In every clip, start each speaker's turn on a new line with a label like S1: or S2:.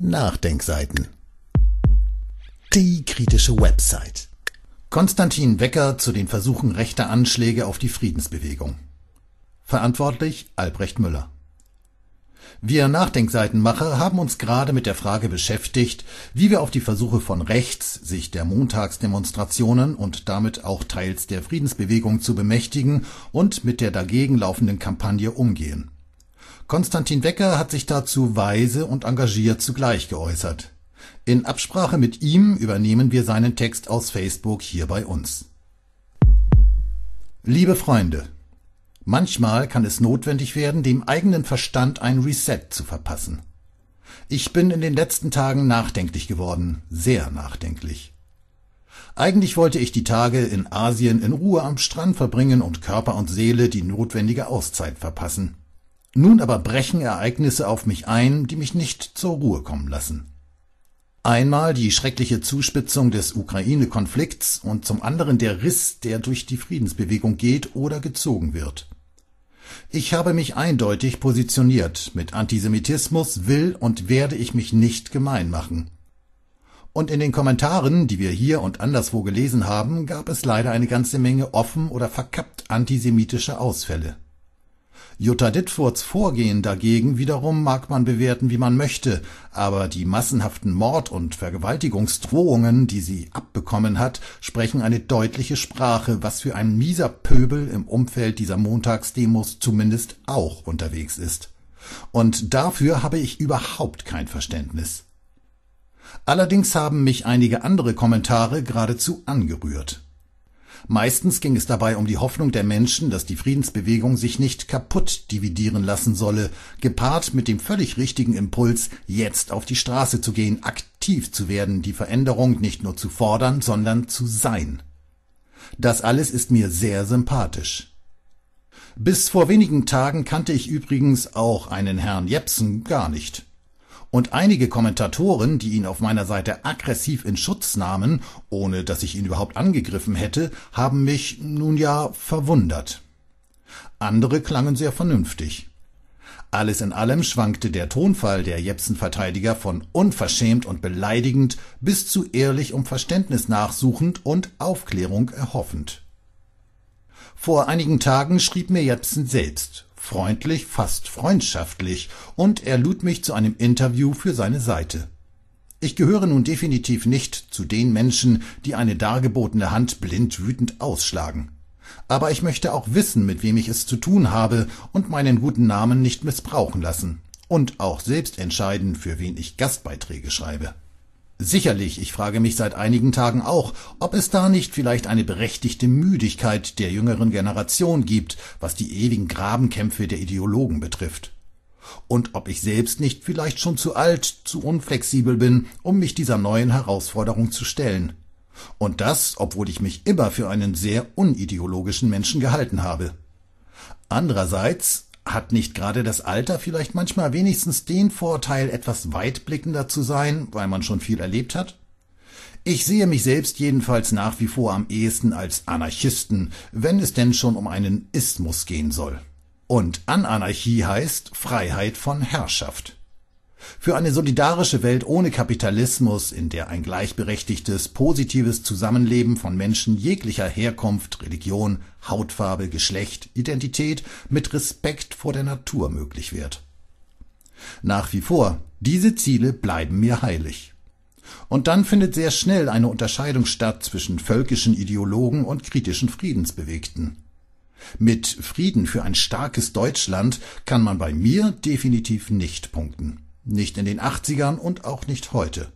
S1: Nachdenkseiten. Die kritische Website. Konstantin Wecker zu den Versuchen rechter Anschläge auf die Friedensbewegung. Verantwortlich Albrecht Müller. Wir Nachdenkseitenmacher haben uns gerade mit der Frage beschäftigt, wie wir auf die Versuche von rechts, sich der Montagsdemonstrationen und damit auch teils der Friedensbewegung zu bemächtigen und mit der dagegen laufenden Kampagne umgehen. Konstantin Wecker hat sich dazu weise und engagiert zugleich geäußert. In Absprache mit ihm übernehmen wir seinen Text aus Facebook hier bei uns. Liebe Freunde, manchmal kann es notwendig werden, dem eigenen Verstand ein Reset zu verpassen. Ich bin in den letzten Tagen nachdenklich geworden, sehr nachdenklich. Eigentlich wollte ich die Tage in Asien in Ruhe am Strand verbringen und Körper und Seele die notwendige Auszeit verpassen. Nun aber brechen Ereignisse auf mich ein, die mich nicht zur Ruhe kommen lassen. Einmal die schreckliche Zuspitzung des Ukraine-Konflikts und zum anderen der Riss, der durch die Friedensbewegung geht oder gezogen wird. Ich habe mich eindeutig positioniert. Mit Antisemitismus will und werde ich mich nicht gemein machen. Und in den Kommentaren, die wir hier und anderswo gelesen haben, gab es leider eine ganze Menge offen oder verkappt antisemitischer Ausfälle. Jutta Dittfurths Vorgehen dagegen wiederum mag man bewerten, wie man möchte, aber die massenhaften Mord- und Vergewaltigungsdrohungen, die sie abbekommen hat, sprechen eine deutliche Sprache, was für ein mieser Pöbel im Umfeld dieser Montagsdemos zumindest auch unterwegs ist. Und dafür habe ich überhaupt kein Verständnis. Allerdings haben mich einige andere Kommentare geradezu angerührt Meistens ging es dabei um die Hoffnung der Menschen, dass die Friedensbewegung sich nicht kaputt dividieren lassen solle, gepaart mit dem völlig richtigen Impuls, jetzt auf die Straße zu gehen, aktiv zu werden, die Veränderung nicht nur zu fordern, sondern zu sein. Das alles ist mir sehr sympathisch. Bis vor wenigen Tagen kannte ich übrigens auch einen Herrn Jepsen gar nicht und einige Kommentatoren, die ihn auf meiner Seite aggressiv in Schutz nahmen, ohne dass ich ihn überhaupt angegriffen hätte, haben mich nun ja verwundert. Andere klangen sehr vernünftig. Alles in allem schwankte der Tonfall der Jepsen-Verteidiger von unverschämt und beleidigend bis zu ehrlich um Verständnis nachsuchend und Aufklärung erhoffend. Vor einigen Tagen schrieb mir Jepsen selbst freundlich, fast freundschaftlich, und er lud mich zu einem Interview für seine Seite. Ich gehöre nun definitiv nicht zu den Menschen, die eine dargebotene Hand blind wütend ausschlagen. Aber ich möchte auch wissen, mit wem ich es zu tun habe und meinen guten Namen nicht missbrauchen lassen und auch selbst entscheiden, für wen ich Gastbeiträge schreibe. Sicherlich, ich frage mich seit einigen Tagen auch, ob es da nicht vielleicht eine berechtigte Müdigkeit der jüngeren Generation gibt, was die ewigen Grabenkämpfe der Ideologen betrifft. Und ob ich selbst nicht vielleicht schon zu alt, zu unflexibel bin, um mich dieser neuen Herausforderung zu stellen. Und das, obwohl ich mich immer für einen sehr unideologischen Menschen gehalten habe. Andererseits, hat nicht gerade das Alter vielleicht manchmal wenigstens den Vorteil, etwas weitblickender zu sein, weil man schon viel erlebt hat? Ich sehe mich selbst jedenfalls nach wie vor am ehesten als Anarchisten, wenn es denn schon um einen Ismus gehen soll. Und Anarchie heißt Freiheit von Herrschaft. Für eine solidarische Welt ohne Kapitalismus, in der ein gleichberechtigtes, positives Zusammenleben von Menschen jeglicher Herkunft, Religion, Hautfarbe, Geschlecht, Identität mit Respekt vor der Natur möglich wird. Nach wie vor, diese Ziele bleiben mir heilig. Und dann findet sehr schnell eine Unterscheidung statt zwischen völkischen Ideologen und kritischen Friedensbewegten. Mit Frieden für ein starkes Deutschland kann man bei mir definitiv nicht punkten. Nicht in den Achtzigern und auch nicht heute.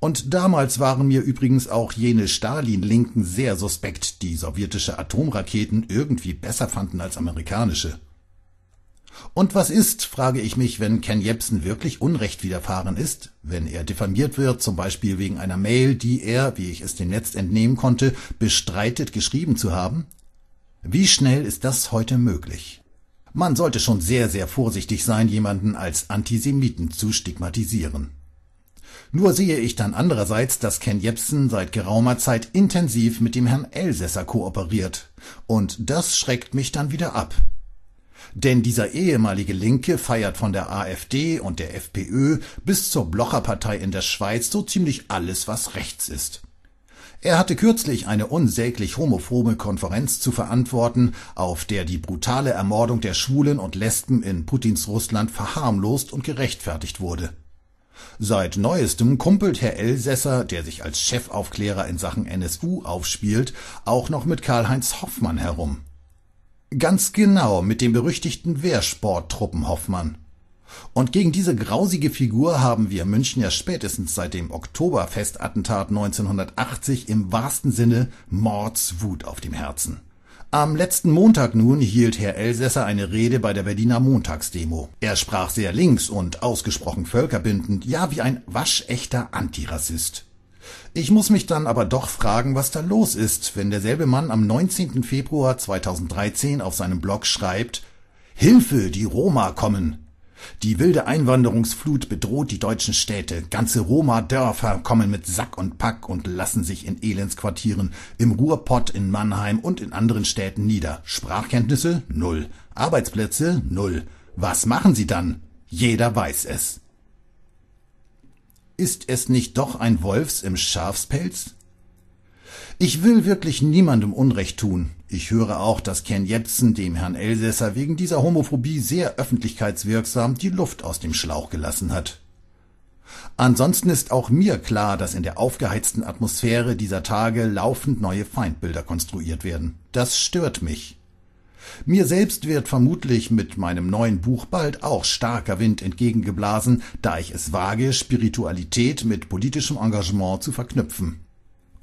S1: Und damals waren mir übrigens auch jene Stalin-Linken sehr suspekt, die sowjetische Atomraketen irgendwie besser fanden als amerikanische. Und was ist, frage ich mich, wenn Ken Jebsen wirklich Unrecht widerfahren ist, wenn er diffamiert wird, zum Beispiel wegen einer Mail, die er, wie ich es dem Netz entnehmen konnte, bestreitet geschrieben zu haben? Wie schnell ist das heute möglich? Man sollte schon sehr, sehr vorsichtig sein, jemanden als Antisemiten zu stigmatisieren. Nur sehe ich dann andererseits, dass Ken Jepsen seit geraumer Zeit intensiv mit dem Herrn Elsässer kooperiert. Und das schreckt mich dann wieder ab. Denn dieser ehemalige Linke feiert von der AfD und der FPÖ bis zur Blocherpartei in der Schweiz so ziemlich alles, was rechts ist. Er hatte kürzlich eine unsäglich homophobe Konferenz zu verantworten, auf der die brutale Ermordung der Schwulen und Lesben in Putins Russland verharmlost und gerechtfertigt wurde. Seit neuestem kumpelt Herr Elsässer, der sich als Chefaufklärer in Sachen NSU aufspielt, auch noch mit Karl-Heinz Hoffmann herum. Ganz genau mit dem berüchtigten Wehrsporttruppen Hoffmann. Und gegen diese grausige Figur haben wir München ja spätestens seit dem Oktoberfestattentat 1980 im wahrsten Sinne Mordswut auf dem Herzen. Am letzten Montag nun hielt Herr Elsässer eine Rede bei der Berliner Montagsdemo. Er sprach sehr links und ausgesprochen völkerbindend, ja wie ein waschechter Antirassist. Ich muss mich dann aber doch fragen, was da los ist, wenn derselbe Mann am 19. Februar 2013 auf seinem Blog schreibt, Hilfe, die Roma kommen! Die wilde Einwanderungsflut bedroht die deutschen Städte. Ganze Roma-Dörfer kommen mit Sack und Pack und lassen sich in Elendsquartieren, im Ruhrpott, in Mannheim und in anderen Städten nieder. Sprachkenntnisse? Null. Arbeitsplätze? Null. Was machen sie dann? Jeder weiß es. Ist es nicht doch ein Wolfs im Schafspelz? Ich will wirklich niemandem Unrecht tun. Ich höre auch, dass Ken Jebsen dem Herrn Elsässer wegen dieser Homophobie sehr öffentlichkeitswirksam die Luft aus dem Schlauch gelassen hat. Ansonsten ist auch mir klar, dass in der aufgeheizten Atmosphäre dieser Tage laufend neue Feindbilder konstruiert werden. Das stört mich. Mir selbst wird vermutlich mit meinem neuen Buch bald auch starker Wind entgegengeblasen, da ich es wage, Spiritualität mit politischem Engagement zu verknüpfen.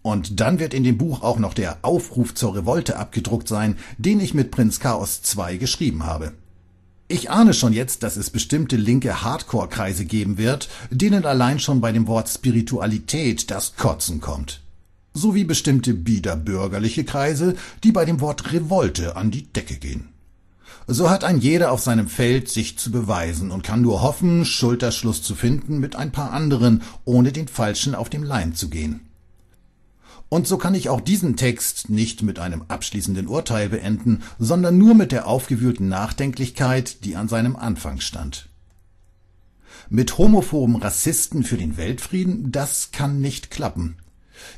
S1: Und dann wird in dem Buch auch noch der Aufruf zur Revolte abgedruckt sein, den ich mit Prinz Chaos II geschrieben habe. Ich ahne schon jetzt, dass es bestimmte linke Hardcore-Kreise geben wird, denen allein schon bei dem Wort Spiritualität das Kotzen kommt. Sowie bestimmte biederbürgerliche Kreise, die bei dem Wort Revolte an die Decke gehen. So hat ein jeder auf seinem Feld sich zu beweisen und kann nur hoffen, Schulterschluss zu finden mit ein paar anderen, ohne den Falschen auf dem Leim zu gehen. Und so kann ich auch diesen Text nicht mit einem abschließenden Urteil beenden, sondern nur mit der aufgewühlten Nachdenklichkeit, die an seinem Anfang stand. Mit homophoben Rassisten für den Weltfrieden, das kann nicht klappen.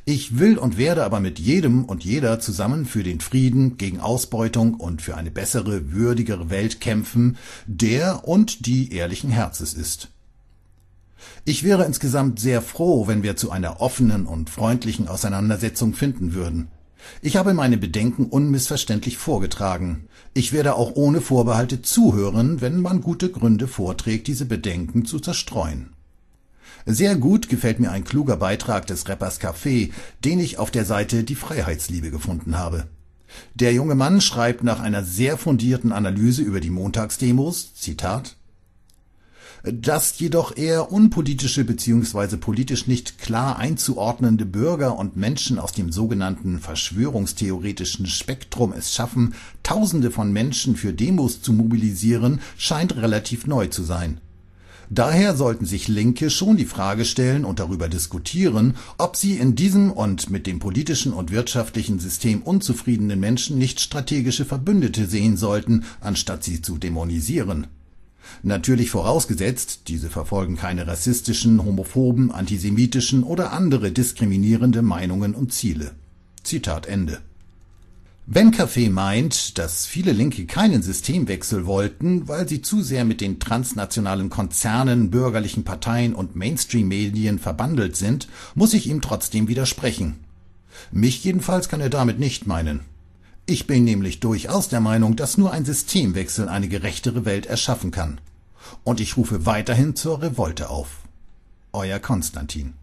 S1: Ich will und werde aber mit jedem und jeder zusammen für den Frieden, gegen Ausbeutung und für eine bessere, würdigere Welt kämpfen, der und die ehrlichen Herzes ist. Ich wäre insgesamt sehr froh, wenn wir zu einer offenen und freundlichen Auseinandersetzung finden würden. Ich habe meine Bedenken unmissverständlich vorgetragen. Ich werde auch ohne Vorbehalte zuhören, wenn man gute Gründe vorträgt, diese Bedenken zu zerstreuen. Sehr gut gefällt mir ein kluger Beitrag des Rappers Café, den ich auf der Seite Die Freiheitsliebe gefunden habe. Der junge Mann schreibt nach einer sehr fundierten Analyse über die Montagsdemos, Zitat, dass jedoch eher unpolitische bzw. politisch nicht klar einzuordnende Bürger und Menschen aus dem sogenannten verschwörungstheoretischen Spektrum es schaffen, Tausende von Menschen für Demos zu mobilisieren, scheint relativ neu zu sein. Daher sollten sich Linke schon die Frage stellen und darüber diskutieren, ob sie in diesem und mit dem politischen und wirtschaftlichen System unzufriedenen Menschen nicht strategische Verbündete sehen sollten, anstatt sie zu dämonisieren. Natürlich vorausgesetzt, diese verfolgen keine rassistischen, homophoben, antisemitischen oder andere diskriminierende Meinungen und Ziele. Zitat Ende. Wenn Café meint, dass viele Linke keinen Systemwechsel wollten, weil sie zu sehr mit den transnationalen Konzernen, bürgerlichen Parteien und Mainstream-Medien verbandelt sind, muss ich ihm trotzdem widersprechen. Mich jedenfalls kann er damit nicht meinen. Ich bin nämlich durchaus der Meinung, dass nur ein Systemwechsel eine gerechtere Welt erschaffen kann. Und ich rufe weiterhin zur Revolte auf. Euer Konstantin.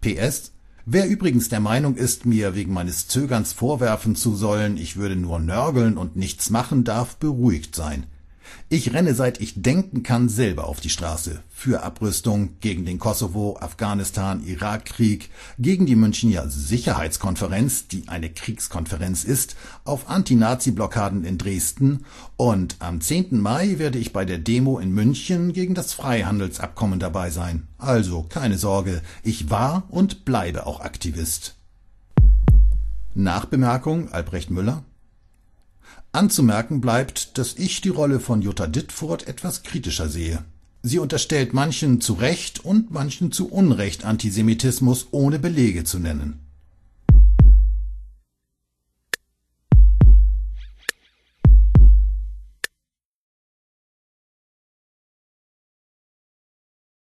S1: PS. Wer übrigens der Meinung ist, mir wegen meines Zögerns vorwerfen zu sollen, ich würde nur nörgeln und nichts machen, darf beruhigt sein. Ich renne seit ich denken kann selber auf die Straße. Für Abrüstung, gegen den Kosovo, Afghanistan, Irakkrieg, gegen die Münchner Sicherheitskonferenz, die eine Kriegskonferenz ist, auf Anti-Nazi-Blockaden in Dresden und am 10. Mai werde ich bei der Demo in München gegen das Freihandelsabkommen dabei sein. Also keine Sorge, ich war und bleibe auch Aktivist. Nachbemerkung Albrecht Müller Anzumerken bleibt, dass ich die Rolle von Jutta Dittfurt etwas kritischer sehe. Sie unterstellt manchen zu Recht und manchen zu Unrecht Antisemitismus, ohne Belege zu nennen